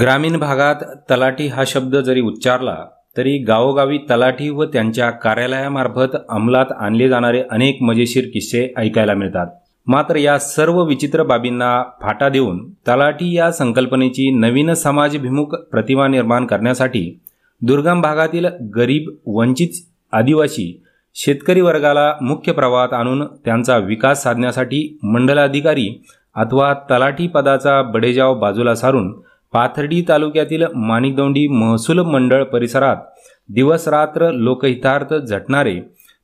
ग्रामीण भागात तलाठी हा शब्द जरी उच्चारला तरी गावोगावी तलाठी व त्यांच्या कार्यालयामार्फत अंमलात आणले जाणारे अनेक मजेशीर किस्से ऐकायला मिळतात मात्र या सर्व विचित्र बाबींना फाटा देऊन तलाठी या संकल्पनेची नवीन समाजभिमुख प्रतिमा निर्माण करण्यासाठी दुर्गम भागातील गरीब वंचित आदिवासी शेतकरी वर्गाला मुख्य प्रवाहात आणून त्यांचा विकास साधण्यासाठी मंडलाधिकारी अथवा तलाठी पदाचा बडेजाव बाजूला सारून पाथर्डी तालुक्यातील माणिकदौंडी महसूल मंडळ परिसरात दिवसरात्र लोकहितार्थ झटणारे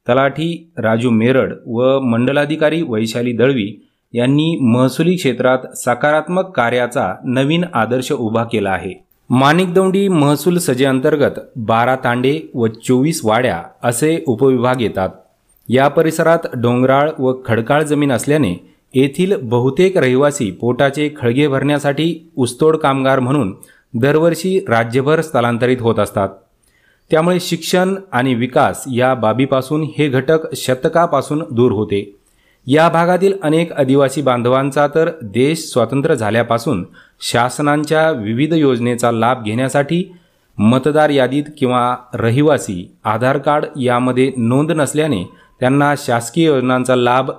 तलाठी राजू मेरड व मंडलाधिकारी वैशाली दळवी यांनी महसुली क्षेत्रात सकारात्मक कार्याचा नवीन आदर्श उभा केला आहे माणिकदौंडी महसूल सजेअंतर्गत बारा तांडे व चोवीस वाड्या असे उपविभाग येतात या परिसरात डोंगराळ व खडकाळ जमीन असल्याने येथील बहुतेक रहिवासी पोटाचे खळगे भरण्यासाठी ऊसतोड कामगार म्हणून दरवर्षी राज्यभर स्थलांतरित होत असतात त्यामुळे शिक्षण आणि विकास या बाबीपासून हे घटक शतकापासून दूर होते या भागातील अनेक आदिवासी बांधवांचा तर देश स्वतंत्र झाल्यापासून शासनांच्या विविध योजनेचा लाभ घेण्यासाठी मतदार यादीत किंवा रहिवासी आधार कार्ड यामध्ये नोंद नसल्याने त्यांना शासकीय योजनांचा लाभ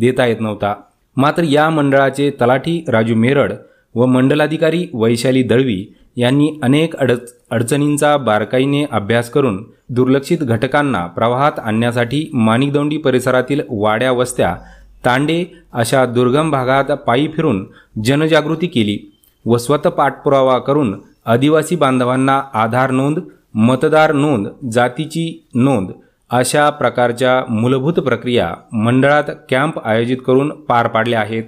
देता येत नव्हता मात्र या मंडळाचे तलाठी राजू मेरड व मंडलाधिकारी वैशाली दळवी यांनी अनेक अडच अडचणींचा बारकाईने अभ्यास करून दुर्लक्षित घटकांना प्रवाहात आणण्यासाठी माणिकदौंडी परिसरातील वाड्या वस्त्या तांडे अशा दुर्गम भागात पायी फिरून जनजागृती केली व स्वतः पाठपुरावा करून आदिवासी बांधवांना आधार नोंद मतदार नोंद जातीची नोंद अशा प्रकारच्या मूलभूत प्रक्रिया मंडळात कॅम्प आयोजित करून पार पाडल्या आहेत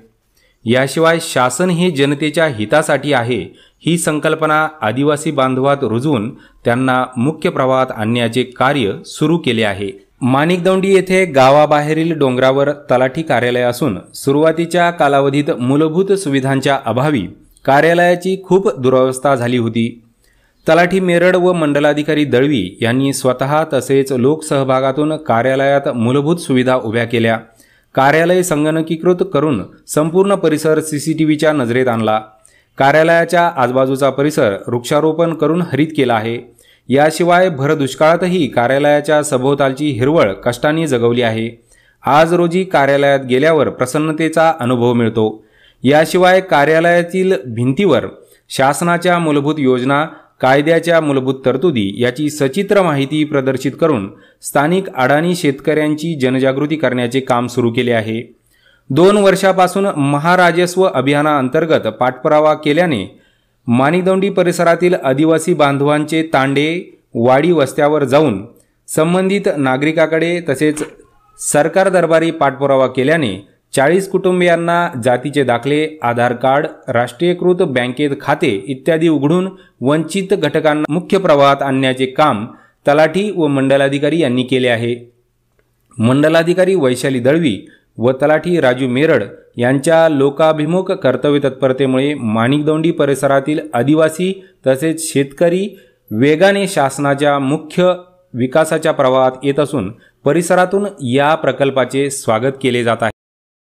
याशिवाय शासन हे जनतेच्या हितासाठी आहे ही संकल्पना आदिवासी बांधवात रुजून त्यांना मुख्य प्रवाहात आणण्याचे कार्य सुरू केले आहे माणिकदौंडी येथे गावाबाहेरील डोंगरावर तलाठी कार्यालय असून सुरुवातीच्या कालावधीत मूलभूत सुविधांच्या अभावी कार्यालयाची खूप दुरावस्था झाली होती तलाठी मेरड व मंडलाधिकारी दळवी यांनी स्वतः तसेच लोकसहभागातून कार्यालयात मूलभूत सुविधा उभ्या केल्या कार्यालय संगणकीकृत करून संपूर्ण परिसर सीसीटीव्हीच्या नजरेत आणला कार्यालयाच्या आजूबाजूचा परिसर वृक्षारोपण करून हरित केला आहे याशिवाय भर दुष्काळातही कार्यालयाच्या सभोवतालची हिरवळ कष्टाने जगवली आहे आज रोजी कार्यालयात गेल्यावर प्रसन्नतेचा अनुभव मिळतो याशिवाय कार्यालयातील भिंतीवर शासनाच्या मूलभूत योजना कायद्याच्या मूलभूत तरतुदी याची सचित्र माहिती प्रदर्शित करून स्थानिक अडाणी शेतकऱ्यांची जनजागृती करण्याचे काम सुरू केले आहे दोन वर्षापासून महाराजस्व अभियानाअंतर्गत पाठपुरावा केल्याने मानिदौंडी परिसरातील आदिवासी बांधवांचे तांडे वाडी वस्त्यावर जाऊन संबंधित नागरिकाकडे तसेच सरकार दरबारी पाठपुरावा केल्याने चाळीस कुटुंबियांना जातीचे दाखले आधार कार्ड राष्ट्रीयकृत बँकेत खाते इत्यादी उघडून वंचित घटकांना मुख्य प्रवाहात आणण्याचे काम तलाठी व मंडलाधिकारी यांनी केले आहे मंडलाधिकारी वैशाली दळवी व तलाठी राजू मेरड यांच्या लोकाभिमुख कर्तव्य तत्परतेमुळे माणिकदोंडी परिसरातील आदिवासी तसेच शेतकरी वेगाने शासनाच्या मुख्य विकासाच्या प्रवाहात येत असून परिसरातून या प्रकल्पाचे स्वागत केले जात आहे